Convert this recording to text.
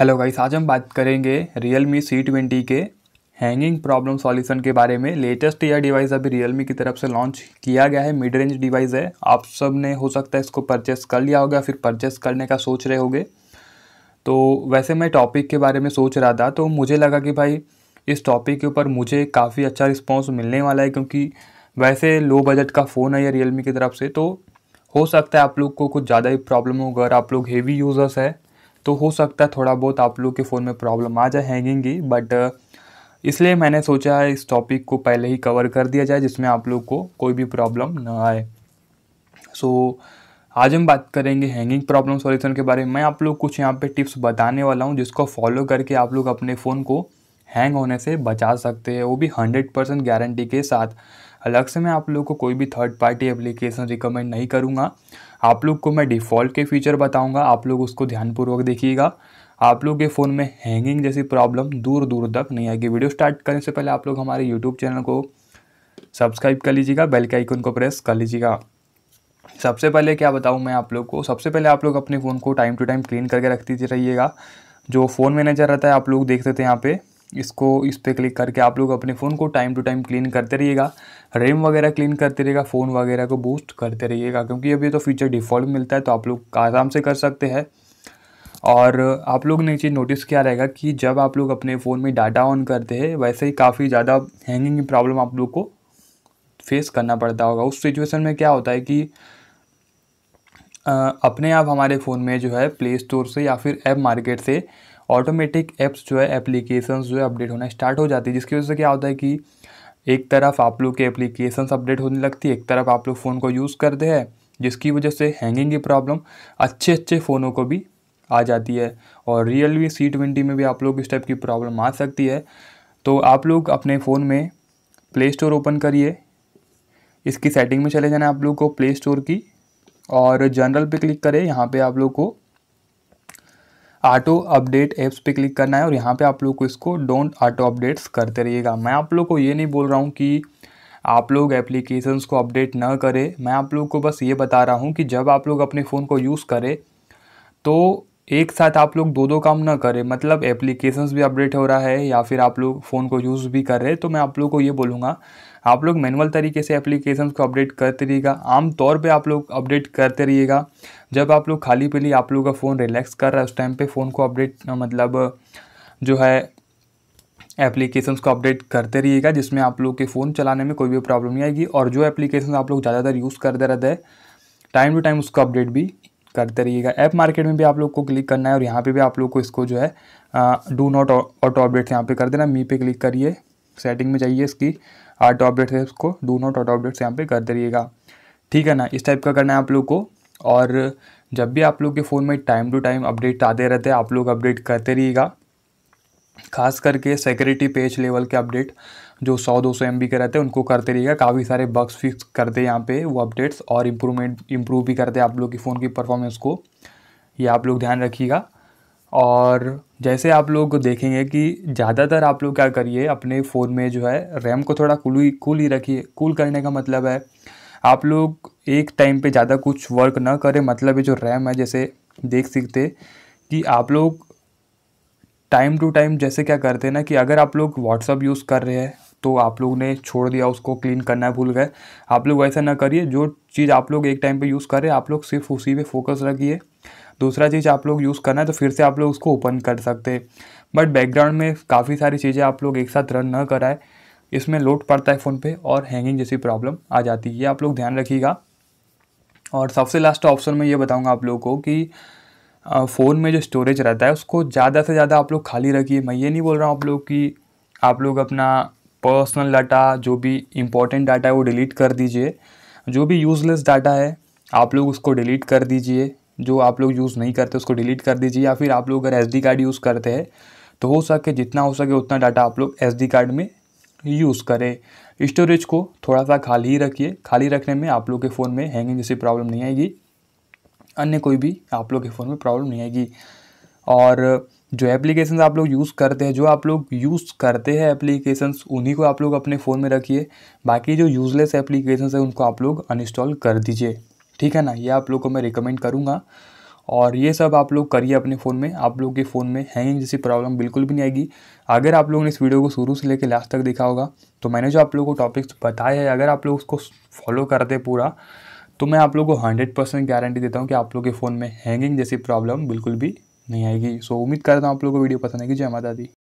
hello guys आज हम बात करेंगे रियल मी सी ट्वेंटी के हैंगिंग प्रॉब्लम सॉल्यूशन के बारे में लेटेस्ट यह डिवाइस अभी रियल मी की तरफ से लॉन्च किया गया है मिड रेंज डिवाइस है आप सब ने हो सकता है इसको परचेस कर लिया होगा फिर परचेस करने का सोच रहे होगे तो वैसे मैं टॉपिक के बारे में सोच रहा था तो मुझे लगा कि भाई इस टॉपिक के ऊपर मुझे काफ़ी अच्छा रिस्पॉन्स मिलने वाला है क्योंकि वैसे लो बजट का फ़ोन है यह रियल मी की तरफ से तो हो सकता है आप लोग को कुछ ज़्यादा ही प्रॉब्लम होगा अगर आप लोग हेवी यूज़र्स है तो हो सकता है थोड़ा बहुत आप लोग के फ़ोन में प्रॉब्लम आ जाए हैंगिंग की बट इसलिए मैंने सोचा है इस टॉपिक को पहले ही कवर कर दिया जाए जिसमें आप लोग को कोई भी प्रॉब्लम ना आए सो so, आज हम बात करेंगे हैंगिंग प्रॉब्लम सॉल्यूशन के बारे में मैं आप लोग कुछ यहाँ पे टिप्स बताने वाला हूँ जिसको फॉलो करके आप लोग अपने फ़ोन को हैंग होने से बचा सकते हैं वो भी हंड्रेड परसेंट गारंटी के साथ अलग से मैं आप लोग को कोई भी थर्ड पार्टी एप्लीकेशन रिकमेंड नहीं करूँगा आप लोग को मैं डिफ़ॉल्ट के फीचर बताऊंगा आप लोग उसको ध्यानपूर्वक देखिएगा आप लोग के फ़ोन में हैंगिंग जैसी प्रॉब्लम दूर दूर तक नहीं आएगी वीडियो स्टार्ट करने से पहले आप लोग हमारे यूट्यूब चैनल को सब्सक्राइब कर लीजिएगा बेल के आइकन को प्रेस कर लीजिएगा सबसे पहले क्या बताऊँ मैं आप लोग को सबसे पहले आप लोग अपने फ़ोन को टाइम टू टाइम क्लीन करके रखती रहिएगा जो फ़ोन मैनेजर रहता है आप लोग देख सकते हैं यहाँ पर इसको इस पर क्लिक करके आप लोग अपने फ़ोन को टाइम टू टाइम क्लीन करते रहिएगा रैम वगैरह क्लीन करते रहिएगा फ़ोन वगैरह को बूस्ट करते रहिएगा क्योंकि अभी तो फीचर डिफ़ॉल्ट मिलता है तो आप लोग आराम से कर सकते हैं और आप लोग ने चीज़ नोटिस किया रहेगा कि जब आप लोग अपने फ़ोन में डाटा ऑन करते हैं वैसे ही काफ़ी ज़्यादा हैंगिंग की प्रॉब्लम आप लोग को फेस करना पड़ता होगा उस सिचुएशन में क्या होता है कि आ, अपने आप हमारे फ़ोन में जो है प्ले स्टोर से या फिर ऐप मार्केट से ऑटोमेटिक ऐप्स जो है एप्लीकेशंस जो है अपडेट होना स्टार्ट हो जाती है जिसकी वजह से क्या होता है कि एक तरफ आप लोग के एप्लीकेशंस अपडेट होने लगती है एक तरफ आप लोग फ़ोन को यूज़ करते हैं जिसकी वजह से हैंगिंग की प्रॉब्लम अच्छे अच्छे फ़ोनों को भी आ जाती है और रियल सी ट्वेंटी में भी आप लोग इस टाइप की प्रॉब्लम आ सकती है तो आप लोग अपने फ़ोन में प्ले स्टोर ओपन करिए इसकी सेटिंग में चले जाना आप लोग को प्ले स्टोर की और जनरल पे क्लिक करें यहाँ पे आप लोग को ऑटो अपडेट ऐप्स पे क्लिक करना है और यहाँ पे आप लोग को इसको डोंट ऑटो अपडेट्स करते रहिएगा मैं आप लोग को ये नहीं बोल रहा हूँ कि आप लोग एप्लीकेशंस को अपडेट ना करें मैं आप लोग को बस ये बता रहा हूँ कि जब आप लोग अपने फ़ोन को यूज़ करें तो एक साथ आप लोग दो दो काम ना करें मतलब एप्लीकेशंस भी अपडेट हो रहा है या फिर आप लोग फ़ोन को यूज़ भी कर रहे हैं तो मैं आप लोग को ये बोलूँगा आप लोग मैनुअल तरीके से एप्लीकेशन को अपडेट करते रहिएगा आमतौर पर आप लोग अपडेट करते रहिएगा जब आप लोग खाली पीली आप लोगों का फ़ोन रिलैक्स कर रहा है उस टाइम पर फ़ोन को अपडेट मतलब जो है एप्लीकेशन को अपडेट करते रहिएगा जिसमें आप लोग के फ़ोन चलाने में कोई भी प्रॉब्लम नहीं आएगी और जो एप्लीकेशन आप लोग ज़्यादातर यूज़ करते रहते हैं टाइम टू टाइम उसको अपडेट भी करते रहिएगा ऐप मार्केट में भी आप लोग को क्लिक करना है और यहाँ पे भी आप लोग को इसको जो है डू नॉट ऑटो अपडेट यहाँ पे कर देना मी पे क्लिक करिए सेटिंग में जाइए इसकी आर्ट ऑपडेट है उसको डू नॉट ऑटो अपडेट्स यहाँ पे कर दीजिएगा ठीक है ना इस टाइप का करना है आप लोग को और जब भी आप लोग के फ़ोन में टाइम टू टाइम अपडेट आते रहते हैं आप लोग अपडेट करते रहिएगा खास करके सिक्योरिटी पेज लेवल के अपडेट जो 100 200 एम के रहते हैं उनको करते रहिएगा काफ़ी सारे बग्स फिक्स करते हैं यहाँ पे वो अपडेट्स और इम्प्रूवमेंट इम्प्रूव भी करते हैं आप लोग की फ़ोन की परफॉर्मेंस को ये आप लोग ध्यान रखिएगा और जैसे आप लोग देखेंगे कि ज़्यादातर आप लोग क्या करिए अपने फ़ोन में जो है रैम को थोड़ा कूल ही कूल ही रखिए कूल करने का मतलब है आप लोग एक टाइम पे ज़्यादा कुछ वर्क ना करें मतलब ये जो रैम है जैसे देख सकते कि आप लोग टाइम टू टाइम जैसे क्या करते हैं ना कि अगर आप लोग व्हाट्सअप यूज़ कर रहे हैं तो आप लोग ने छोड़ दिया उसको क्लीन करना भूल गए आप लोग वैसा ना करिए जो चीज़ आप लोग एक टाइम पे यूज़ करें आप लोग सिर्फ उसी पे फोकस रखिए दूसरा चीज़ आप लोग यूज़ करना है तो फिर से आप लोग उसको ओपन कर सकते हैं बट बैकग्राउंड में काफ़ी सारी चीज़ें आप लोग एक साथ रन न कराए इसमें लोड पड़ता है फ़ोन पे और हैंगिंग जैसी प्रॉब्लम आ जाती है ये आप लोग ध्यान रखिएगा और सबसे लास्ट ऑप्शन में ये बताऊँगा आप लोगों को कि फ़ोन में जो स्टोरेज रहता है उसको ज़्यादा से ज़्यादा आप लोग खाली रखिए मैं ये नहीं बोल रहा हूँ आप लोग कि आप लोग अपना पर्सनल डाटा जो भी इम्पोर्टेंट डाटा है वो डिलीट कर दीजिए जो भी यूज़लेस डाटा है आप लोग उसको डिलीट कर दीजिए जो आप लोग यूज़ नहीं करते उसको डिलीट कर दीजिए या फिर आप लोग अगर एस कार्ड यूज़ करते हैं तो हो सके जितना हो सके उतना डाटा आप लोग एस कार्ड में यूज़ करें स्टोरेज को थोड़ा सा खाली ही रखिए खाली रखने में आप लोग के फ़ोन में हैंगिंग जैसी प्रॉब्लम नहीं आएगी अन्य कोई भी आप लोग के फ़ोन में प्रॉब्लम नहीं आएगी और जो एप्लीकेशन आप लोग यूज़ करते हैं जो आप लोग यूज़ करते हैं एप्लीकेशंस उन्हीं को आप लोग अपने फ़ोन में रखिए बाकी जो यूज़लेस एप्लीकेशंस हैं उनको आप लोग अनइंस्टॉल कर दीजिए ठीक है ना ये आप लोग को मैं रिकमेंड करूँगा और ये सब आप लोग करिए अपने फ़ोन में आप लोग के फ़ोन में हैंगिंग जैसी प्रॉब्लम बिल्कुल भी नहीं आएगी अगर आप लोगों ने इस वीडियो को शुरू से लेकर लास्ट तक देखा होगा तो मैंने जो आप लोगों को टॉपिक्स बताया है अगर आप लोग उसको फॉलो करते पूरा तो मैं आप लोग को हंड्रेड परसेंट गारंटी देता हूँ कि आप लोग के फ़ोन में हैंगिंग जैसी प्रॉब्लम बिल्कुल भी नहीं आएगी सो उम्मीद करता हूँ आप लोग को वीडियो पसंद आएगी जय माता दी